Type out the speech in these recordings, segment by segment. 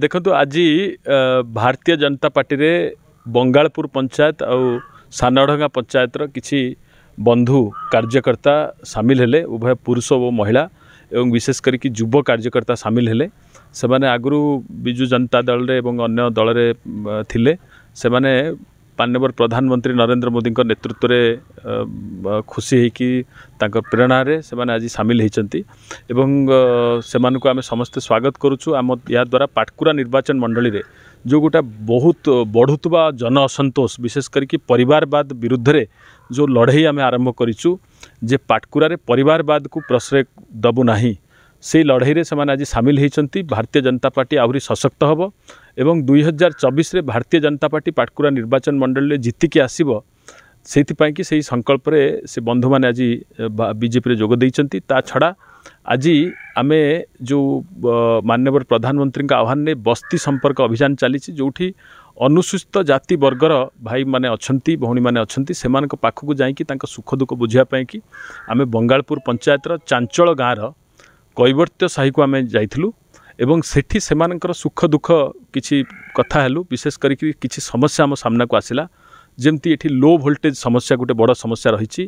देखु आज भारतीय जनता पार्टी रे बंगालपुर पंचायत आ सानढ़ा पंचायत किसी बंधु कार्यकर्ता सामिल हेले उभय पुरुष और महिला एवं विशेष करके युव कार्यकर्ता सामिल हेले से आगु विजु जनता दल रे एवं अन्य दल रे थिले से ମାନ୍ୟବର ପ୍ରଧାନମନ୍ତ୍ରୀ ନରେନ୍ଦ୍ର ମୋଦିଙ୍କ ନେତୃତ୍ୱରେ ଖୁସି ହେଇକି ତାଙ୍କ ପ୍ରେରଣାରେ ସେମାନେ ଆଜି ସାମିଲ ହୋଇଛନ୍ତି ଏବଂ ସେମାନଙ୍କୁ ଆମେ ସମସ୍ତେ ସ୍ୱାଗତ କରୁଛୁ ଆମ ଏହାଦ୍ୱାରା ପାଟକୁରା ନିର୍ବାଚନ ମଣ୍ଡଳୀରେ ଯେଉଁ ଗୋଟା ବହୁତ ବଢ଼ୁଥିବା ଜନ ଅସନ୍ତୋଷ ବିଶେଷ କରିକି ପରିବାରବାଦ ବିରୁଦ୍ଧରେ ଯେଉଁ ଲଢ଼େଇ ଆମେ ଆରମ୍ଭ କରିଛୁ ଯେ ପାଟକୁରାରେ ପରିବାରବାଦକୁ ପ୍ରଶ୍ରୟ ଦେବୁ ନାହିଁ ସେଇ ଲଢ଼େଇରେ ସେମାନେ ଆଜି ସାମିଲ ହୋଇଛନ୍ତି ଭାରତୀୟ ଜନତା ପାର୍ଟି ଆହୁରି ସଶକ୍ତ ହେବ ए दुई हजार चबिसे भारतीय जनता पार्टी पाटकुरा निर्वाचन मण्डली जितिकि आसपिङ्क बन्धु म आज विजेपि जोगदै छड़ा आज आमे जो का आह्वान आह्वानले बस्ती अभियान चली चाहिँ जोटि अनुसूचित जाति बर्गर भाइ अन्स भउने पाइकि त सुखुः बुझाइपि आमे बङ्गापुर पञ्चायत र चाचल गाँ र कैवत्य को आम जाइ ଏବଂ ସେଠି ସେମାନଙ୍କର ସୁଖ ଦୁଃଖ କିଛି କଥା ହେଲୁ ବିଶେଷ କରିକି କିଛି ସମସ୍ୟା ଆମ ସାମ୍ନାକୁ ଆସିଲା ଯେମିତି ଏଠି ଲୋ ଭୋଲ୍ଟେଜ୍ ସମସ୍ୟା ଗୋଟେ ବଡ଼ ସମସ୍ୟା ରହିଛି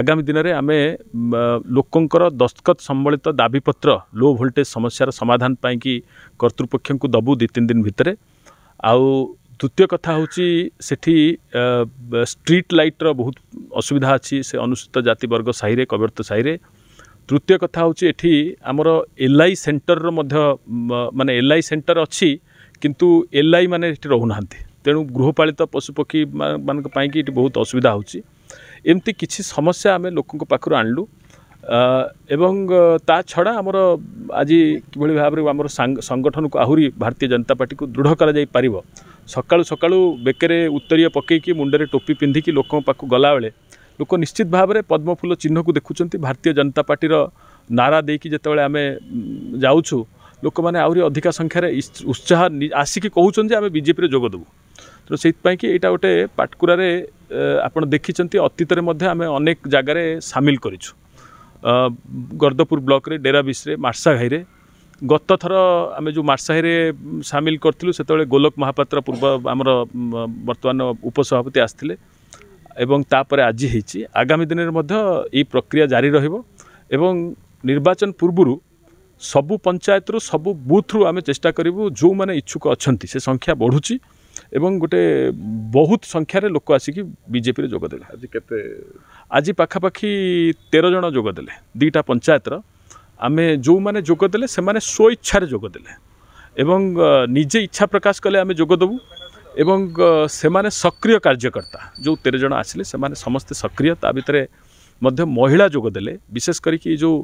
ଆଗାମୀ ଦିନରେ ଆମେ ଲୋକଙ୍କର ଦସ୍ତଖତ ସମ୍ବଳିତ ଦାବିପତ୍ର ଲୋ ଭୋଲ୍ଟେଜ୍ ସମସ୍ୟାର ସମାଧାନ ପାଇଁକି କର୍ତ୍ତୃପକ୍ଷଙ୍କୁ ଦେବୁ ଦୁଇ ତିନି ଦିନ ଭିତରେ ଆଉ ତୃତୀୟ କଥା ହେଉଛି ସେଠି ଷ୍ଟ୍ରିଟ୍ ଲାଇଟ୍ର ବହୁତ ଅସୁବିଧା ଅଛି ସେ ଅନୁସୂଚିତ ଜାତିବର୍ଗ ସାହିରେ କବର୍ତ୍ତ ସାହିରେ ତୃତୀୟ କଥା ହେଉଛି ଏଠି ଆମର ଏଲ୍ ଆଇ ସେଣ୍ଟରର ମଧ୍ୟ ମାନେ ଏଲ୍ ଆଇ ସେଣ୍ଟର ଅଛି କିନ୍ତୁ ଏଲ୍ ଆଇ ମାନେ ଏଠି ରହୁନାହାନ୍ତି ତେଣୁ ଗୃହପାଳିତ ପଶୁପକ୍ଷୀ ମାନଙ୍କ ପାଇଁକି ଏଠି ବହୁତ ଅସୁବିଧା ହେଉଛି ଏମିତି କିଛି ସମସ୍ୟା ଆମେ ଲୋକଙ୍କ ପାଖରୁ ଆଣିଲୁ ଏବଂ ତା ଛଡ଼ା ଆମର ଆଜି କିଭଳି ଭାବରେ ଆମର ସଂଗଠନକୁ ଆହୁରି ଭାରତୀୟ ଜନତା ପାର୍ଟିକୁ ଦୃଢ଼ କରାଯାଇପାରିବ ସକାଳୁ ସକାଳୁ ବେକରେ ଉତ୍ତରୀୟ ପକାଇକି ମୁଣ୍ଡରେ ଟୋପି ପିନ୍ଧିକି ଲୋକଙ୍କ ପାଖକୁ ଗଲାବେଳେ ଲୋକ ନିଶ୍ଚିତ ଭାବରେ ପଦ୍ମଫୁଲ ଚିହ୍ନକୁ ଦେଖୁଛନ୍ତି ଭାରତୀୟ ଜନତା ପାର୍ଟିର ନାରା ଦେଇକି ଯେତେବେଳେ ଆମେ ଯାଉଛୁ ଲୋକମାନେ ଆହୁରି ଅଧିକା ସଂଖ୍ୟାରେ ଉତ୍ସାହ ଆସିକି କହୁଛନ୍ତି ଆମେ ବିଜେପିରେ ଯୋଗ ଦେବୁ ତେଣୁ ସେଇଥିପାଇଁକି ଏଇଟା ଗୋଟେ ପାଟକୁରାରେ ଆପଣ ଦେଖିଛନ୍ତି ଅତୀତରେ ମଧ୍ୟ ଆମେ ଅନେକ ଜାଗାରେ ସାମିଲ କରିଛୁ ଗର୍ଦ୍ଦପୁର ବ୍ଲକରେ ଡେରାବିସ୍ରେ ମାର୍ସାଘାଇରେ ଗତଥର ଆମେ ଯେଉଁ ମାର୍ସାହିରେ ସାମିଲ କରିଥିଲୁ ସେତେବେଳେ ଗୋଲକ ମହାପାତ୍ର ପୂର୍ବ ଆମର ବର୍ତ୍ତମାନ ଉପସଭାପତି ଆସିଥିଲେ এবং তাপরে আজি ହେଇଛି ଆଗାମୀ ଦିନରେ ମଧ୍ୟ ଏଇ ପ୍ରକ୍ରିୟା ଜାରି ରହିବ ଏବଂ ନିର୍ବାଚନ ପୂର୍ବରୁ ସବୁ ପଞ୍ଚାୟତରୁ ସବୁ ବୁଥ୍ରୁ ଆମେ ଚେଷ୍ଟା କରିବୁ ଯେଉଁମାନେ ଇଚ୍ଛୁକ ଅଛନ୍ତି ସେ ସଂଖ୍ୟା ବଢ଼ୁଛି ଏବଂ ଗୋଟେ ବହୁତ ସଂଖ୍ୟାରେ ଲୋକ ଆସିକି ବିଜେପିରେ ଯୋଗଦେଲେ ଆଜି କେତେ ଆଜି ପାଖାପାଖି ତେର ଜଣ ଯୋଗଦେଲେ ଦୁଇଟା ପଞ୍ଚାୟତର ଆମେ ଯେଉଁମାନେ ଯୋଗଦେଲେ ସେମାନେ ସ୍ୱଇଚ୍ଛାରେ ଯୋଗଦେଲେ ଏବଂ ନିଜେ ଇଚ୍ଛା ପ୍ରକାଶ କଲେ ଆମେ ଯୋଗଦେବୁ ଏବଂ ସେମାନେ ସକ୍ରିୟ କାର୍ଯ୍ୟକର୍ତ୍ତା ଯେଉଁ ତେର ଜଣ ଆସିଲେ ସେମାନେ ସମସ୍ତେ ସକ୍ରିୟ ତା ଭିତରେ ମଧ୍ୟ ମହିଳା ଯୋଗ ଦେଲେ ବିଶେଷ କରିକି ଯେଉଁ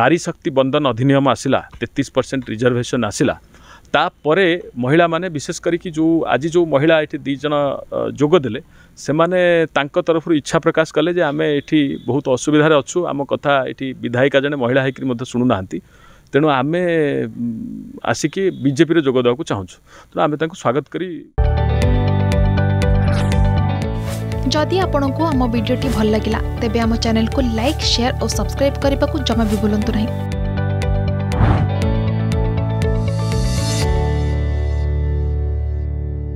ନାରୀ ଶକ୍ତି ବନ୍ଦନ ଅଧିନିୟମ ଆସିଲା ତେତିଶ ପରସେଣ୍ଟ ରିଜର୍ଭେସନ୍ ଆସିଲା ତାପରେ ମହିଳାମାନେ ବିଶେଷ କରିକି ଯେଉଁ ଆଜି ଯେଉଁ ମହିଳା ଏଠି ଦୁଇ ଜଣ ଯୋଗ ଦେଲେ ସେମାନେ ତାଙ୍କ ତରଫରୁ ଇଚ୍ଛା ପ୍ରକାଶ କଲେ ଯେ ଆମେ ଏଠି ବହୁତ ଅସୁବିଧାରେ ଅଛୁ ଆମ କଥା ଏଠି ବିଧାୟିକା ଜଣେ ମହିଳା ହେଇକରି ମଧ୍ୟ ଶୁଣୁନାହାନ୍ତି तेणु आम आसिक बीजेपी जोग देवा चाहूँ तेणु आम स्वागत कर जदि आपण को आम भिडी भल लगा तेब चेल को लाइक सेयार और सब्सक्राइब करने को जमा भी भूलु